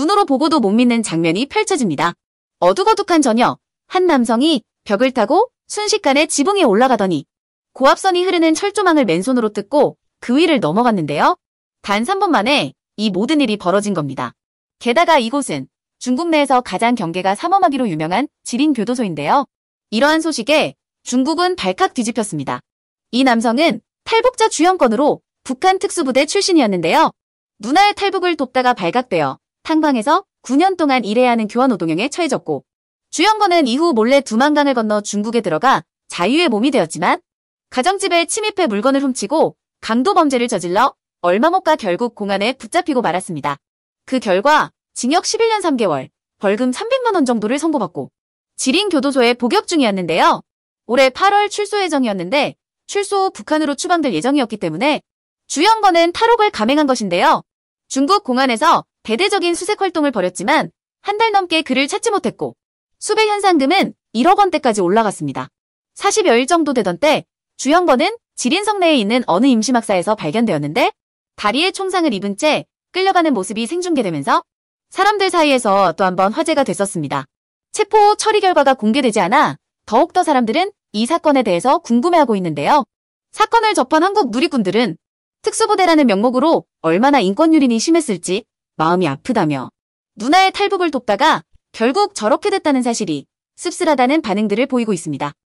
눈으로 보고도 못 믿는 장면이 펼쳐집니다. 어둑어둑한 저녁, 한 남성이 벽을 타고 순식간에 지붕에 올라가더니 고압선이 흐르는 철조망을 맨손으로 뜯고 그 위를 넘어갔는데요. 단 3분 만에 이 모든 일이 벌어진 겁니다. 게다가 이곳은 중국 내에서 가장 경계가 삼엄하기로 유명한 지린교도소인데요. 이러한 소식에 중국은 발칵 뒤집혔습니다. 이 남성은 탈북자 주연권으로 북한 특수부대 출신이었는데요. 누나의 탈북을 돕다가 발각되어 한강에서 9년 동안 일해야 하는 교환 노동형에 처해졌고 주영건은 이후 몰래 두만강을 건너 중국에 들어가 자유의 몸이 되었지만 가정집에 침입해 물건을 훔치고 강도 범죄를 저질러 얼마 못 가 결국 공안에 붙잡히고 말았습니다. 그 결과 징역 11년 3개월, 벌금 300만 원 정도를 선고받고 지린교도소에 복역 중이었는데요. 올해 8월 출소 예정이었는데 출소 후 북한으로 추방될 예정이었기 때문에 주영건은 탈옥을 감행한 것인데요. 중국 공안에서 대대적인 수색 활동을 벌였지만 한 달 넘게 그를 찾지 못했고 수배 현상금은 1억 원대까지 올라갔습니다. 40여일 정도 되던 때 주영건은 지린성 내에 있는 어느 임시막사에서 발견되었는데 다리에 총상을 입은 채 끌려가는 모습이 생중계되면서 사람들 사이에서 또 한 번 화제가 됐었습니다. 체포 처리 결과가 공개되지 않아 더욱더 사람들은 이 사건에 대해서 궁금해하고 있는데요. 사건을 접한 한국 누리꾼들은 특수부대라는 명목으로 얼마나 인권유린이 심했을지 마음이 아프다며 누나의 탈북을 돕다가 결국 저렇게 됐다는 사실이 씁쓸하다는 반응들을 보이고 있습니다.